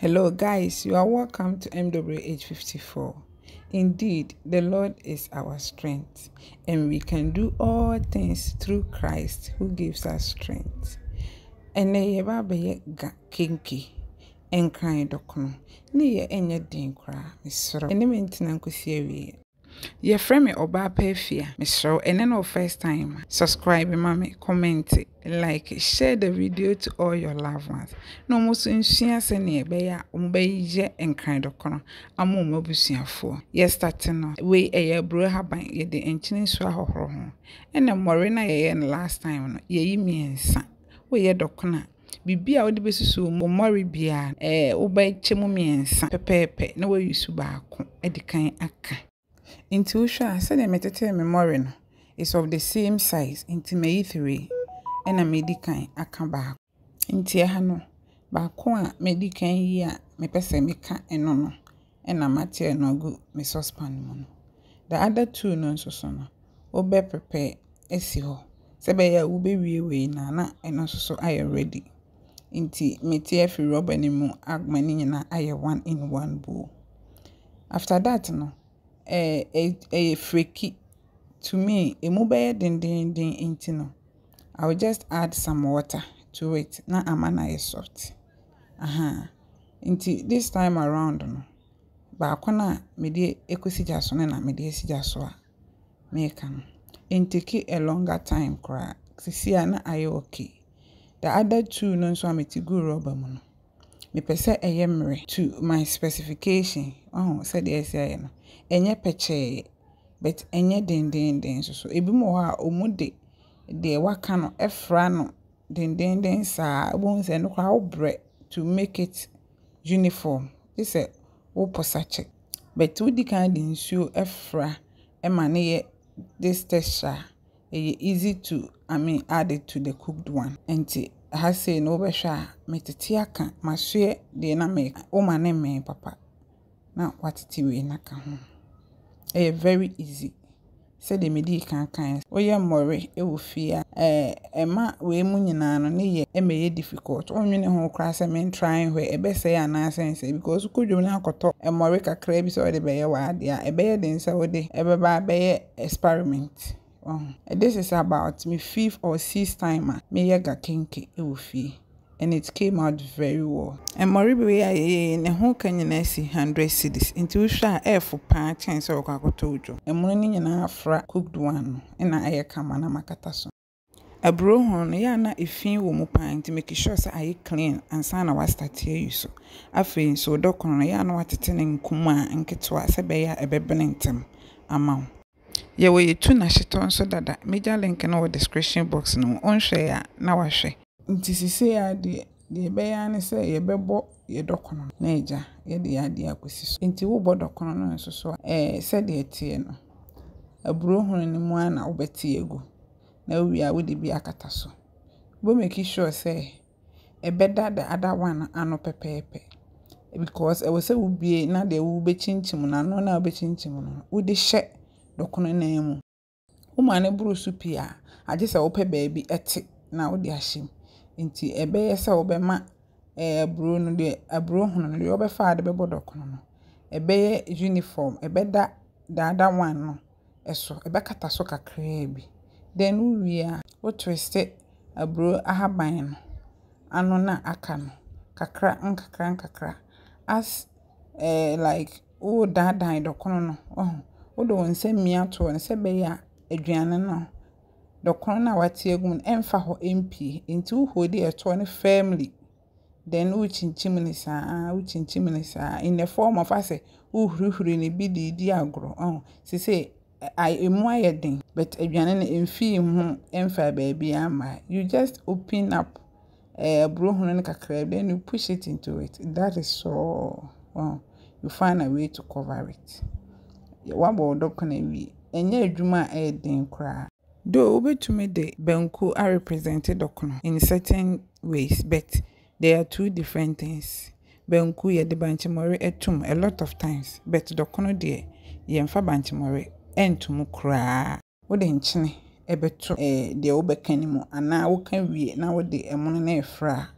Hello, guys, you are welcome to MWH54. Indeed, the Lord is our strength, and we can do all things through Christ who gives us strength. ɛnɛ yɛbaabɛyɛ ga kenke nkran dɔkono ne yɛ Ni den koraa mesoro ɛne me ntena yɛfrɛ me ɔbaa paafia meserɛw ɛne no first time subscribe ma me comment like share the video to all your loved ones na ɔmo nso nsua sɛnea ɛbɛyɛ a ɔmo bɛyɛ nkran dɔkɔnɔ ama ɔmo abusuafoɔ yɛstate no wei ɛyɛ aburo haban yɛde nkyene nso ahɔhoro ho ɛna mmɔre no a yɛyɛ no last time no yɛyi mmiɛnsa woyɛ dɔkɔnɔ biribi a wode bɛsusu wo mmɔre biara ɛɛ wobɛkyɛ mu mmiɛnsa pɛpɛɛpɛ na woayi so baako adi kan aka nti wohwɛ a sɛdeɛ metetee me mmɔre no is of the same size into mayi three ɛna medi kan aka baako nti ɛha no baako a medi kan yi a mepɛ sɛ meka ɛno no ɛna mateɛ no go me suspend mu no the other two no nso so no wobɛ prepare asi hɔ sɛ bɛyɛ a wobɛwie wei na na eno nso so ayɛ ready nti mete afiri rɔba no mu ama na I one in one bowl after that no ɛyɛ freaky to me emu bɛyɛ dendeenden nti no I will just add some water to it na ama no ayɛ soft ahaa nti this time around no baako no a mede kɔsi gya so no na mede asi gya so a mereka no ntake a longer time koraa sisi a na ayɛ okay the other two no nso a mete guu rɔba mu no mepɛ sɛ ɛyɛ mmerɛ to my specification ɔho sɛdeɛ ɛsɛ ayɛ no ɛnyɛ pɛkyɛɛ but ɛnyɛ dendenden nso so ebi mu wɔ hɔ a ɔmo de deɛ waka no ɛfra no dendenden saa ɔmo sɛ no koraa ɔbrɛ to make it uniform ɛsɛ ɔpɔ sakyɛ but wodi kan de nsuo ɛfra ɛma no yɛ this texture ɛyɛ easy to i mean add it to the cooked one nti. ha sei na wobɛhwɛ a metete aka masoɛ deɛ na me woma ne me papa na watete wei n'aka ka ho ɛyɛ very easy sɛdeɛ medii kankan woyɛ mmɔre wɔ fie a ɛma wei mu nyinaa no ne yɛ ma ɛyɛ difficult wonwene ho koraa sɛ mentrae hɔ ɛbɛsɛe anaasɛnsɛ because wokɔdwom no akɔtɔ mmɔre kakraa bi sɛ wode bɛyɛ w'adeɛ a ɛbɛyɛ den sɛ wode ɛbɛba abɛyɛ experiment ɔho this is about me fifth or sixth time a ah, meyɛ gakenke e wɔ fie and it came out very well. mmɔre bi a yɛyɛ ne ho ka nyinaa si hundred nti wohwɛ a ɛɛfo paa kyɛn sɛ akɔtɔ odwo ɛmono no nyinaa cooked one no ɛna ɛyɛ kama na makata so aburo ho no yɛ a paa nti make sure sɛ ayɛ clean na wastate ayi so afei nso dɔkono no yɛ watete ne a nketewa sɛ bɛyɛ yɛwɔ tu n'ahyetɔ nso dada media link no wɔ description box no mu ɔnhwɛ a na wahwɛ nti sisei a deɛ deɛ ɛbɛyɛ ne sɛ yɛbɛbɔ na agya yɛde yɛ adeɛ akɔsi so nti wobɔ dɔkono no nso a ɛɛ sɛdeɛ teɛ no aburo hono no mu a na wobɛte agu na a wode bi akata so sure sɛ ɛbɛda ano pɛpɛɛpɛ because ɛwɔ dɔkono koro nan mu. Woma no so pii a agye sɛ wopɛ baabi ɛte na wode ahyɛ nti ɛbɛyɛ sɛ wobɛma ɛɛɛ eh, aburo no deɛ aburo hono no deɛ wobɛfaa de bɛbɔ dɔkono no, ɛbɛyɛ uniform, ɛbɛda daadaa one no so, ɛbɛkata so kakraa bi. Then wowie a, wo aburo ahaban no ano na aka no kakra nkakra nkakra as ɛɛɛ eh, like woredaadaa dɔkono no, woahu. wode wo nsa mmia ato hɔ no sɛ ɛbɛyɛ a aduane no dɔkono no a wate agu mu no ɛmfa hɔ mpie nti wohoodi ɛtoɔ no firmly then wokyinkyim no saa wokyinkyim no saa in the form of asɛ wohurihuri no bi de di agorɔ ɔn sese emu ayɛ den but aduane no mfii ho mfa baabi ama you just open up eh, aburohunu uh, no kakra then you push it into it that is all so, ɔn you find a way to cover it wɔabɔ wo dɔkono awie ɛnyɛ adwuma a ɛyɛ den koraa though wobɛtumi de banku arepresente dɔkono in certain ways but there are two different things banku yɛde bankyemɔre atum a lot of times but dɔkono deɛ yɛmfa bankyemɔre ɛntom koraa wode nkyene ɛbɛto ɛɛ eh, deɛ wobɛka no mu anaa woka wie na wode ɛmono no ɛfra a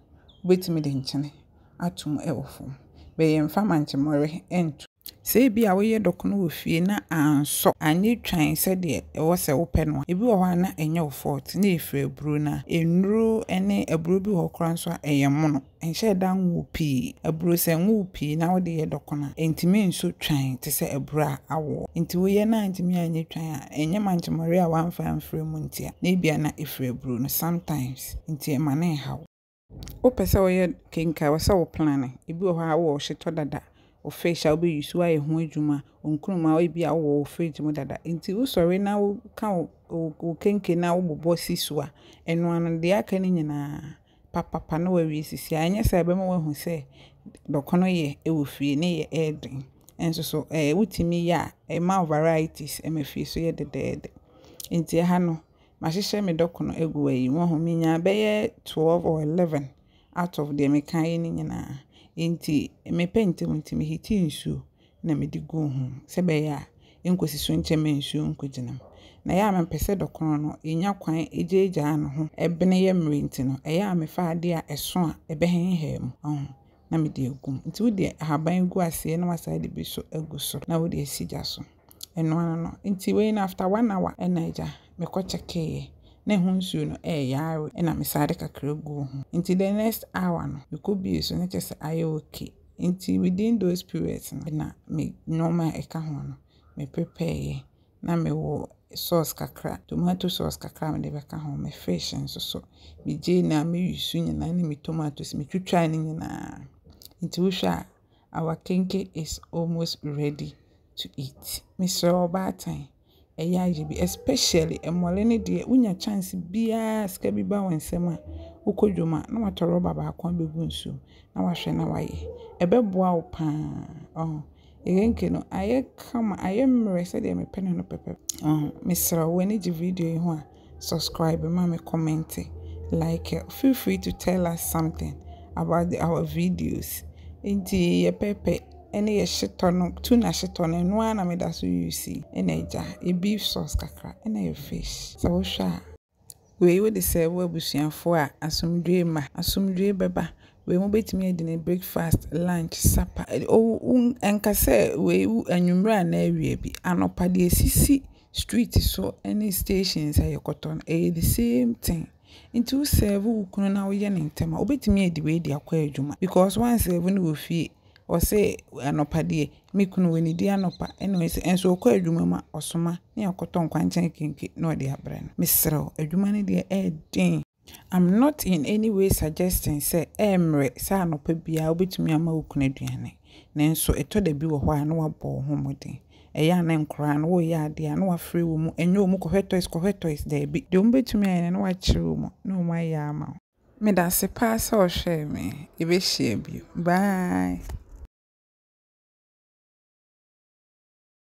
wobɛtumi de nkyene atom ɛwɔ fam bɛyɛ mfa bankyemɔre ɛnto sɛ ebi a woyɛ dɔkono wɔ fie na ansɔ anyɛ twan sɛdeɛ ɛwɔ sɛ wopɛ no a ebi wɔ hɔ a na ɛnyɛ wo fault na efiri aburo no enuro ne aburo bi wɔ koraa nso a ɛyɛ mono nhyɛ da nwo pii eburo sɛ nwo pii na wɔde yɛ dɔkono a ntumi nso twan te sɛ eburo a awoɔ nti woyɛ na ntumi anyɛ twan a ɛnyɛ ma nkyɛmɔre a wamfa amfiri mu ntia na ebi a na efiri eburo no sometimes nti ɛma ne nhaw wopɛ sɛ wɔyɛ kenka wɔ sɛ wo plane ebi wɔ hɔ a wɔwɔ hyetɔ dada wo a wobɛyi so ayɛ ho adwuma ebi a wowɔ wo mu dada nti wosɔre na woka wo na wobobɔ si so a ɛno ano deɛ aka no nyinaa papapa na wawie sisi a ɛnyɛ sɛ ɛbɛma woahu sɛ dɔkɔ yɛ ɛwɔ fie ne yɛ ɛɛden nso so ɛɛ wotumi yɛ a ɛma varieties ɛma fie so yɛ nti no mahyehyɛ wɔn ho bɛyɛ twelve or eleven out of deɛ yi ne nyinaa. nti mepɛ ntɛm nti mehete nsuo na mede guu ho sɛ ɛbɛyɛ a nkɔsi so nkyɛm a nsuo nkɔgyina mu na ɛyɛ a mepɛ sɛ dɔkono no ɛnya kwan gyaagyaa ano ho ɛbene yɛ mmerɛ nti no ɛyɛ a mefa adeɛ a ɛso a ɛbɛhenhɛɛ mu ɔho na mede agu mu nti wode ahaban gu aseɛ na wasaa de bi so agu soro na wode asi gya so ɛno ara no nti wei no after one hour ɛna agya mekɔ kyɛkeeɛ na ɛho nsuo no ɛɛyɛ awe ɛna mesaa de kakra guu ho nti the next hour no mekɔ bie so no kyɛ sɛ ayɛ okay nti within those periods no na me nneɛma a ɛka ho no me prepare na mewɔ sauce kakra tomato sauce kakra a mede bɛka ho me fish nso so megye na meyi su nyinaa ne me tomatoes metwitwaa no nyinaa nti wohwɛ a our kenke is almost ready to eat mesrɛ ɔbaatan ɛyɛ ayɛ bi especially mmɔre no deɛ wonya chance biara sika bi ba wo nsam a wokɔ dwom na watɔ rɔba baako abɛgu nsuom na wahwɛ na wayɛ ɛbɛboa wo paa ɔho yɛnke no ayɛ kama ayɛ mmerɛ sɛdeɛ mepɛ no no pɛpɛ ɔho mesrɛ wo w'ani gye video yi ho a subscribe ma me comment like it. feel free to tell us something about the, our videos nti yɛpɛpɛ ne yɛ hyetɔ no tuna hyetɔ no ɛno ara na meda so use ɛna agya ebi sauce kakra ɛna yɛ fish sɛ wohwɛ a wei wode sɛ wo abusuafoɔ a asomdwee ma asomdwee bɛba wei mo bɛtumi adi ne breakfast lunch supper ɛnka sɛ wei anwummerɛ anaa awia bi anɔpa deɛ sisi street so ne stations a yɛkɔtɔ no ɛyɛ the same thing nti wo sɛɛvo wo na woyɛ ne ntɛm a wobɛtumi adi wei di akɔ adwuma because wansɛɛvo no wɔ fie ɔse anɔpa deɛ me kunu wɔ ne di anɔpa ɛna ɔsɛ nso ɔkɔ adwuma mu a ɔsoma ne ɔkɔtɔ nkwankyɛn kenke na ɔde abrɛ no adwuma no deɛ ɛɛden I'm not in any way suggesting sɛ ɛmmerɛ saa anɔpa biara wobɛtumi ama wo kunu aduane nanso ɛtɔ da bi wɔ hɔ a na wabɔ wo ho mmɔden ɛyɛ ana nkoraa no wɔyɛ adeɛ a na wafrɛ wɔ mu ɛnyɛ wɔ mu kɔhwɛ toys kɔhwɛ toys daabi deɛ ayɛ no na wakyerɛ wɔ mu na ayɛ ama wo meda paa sɛ ɔhwɛɛ me yɛbɛhyia bio bye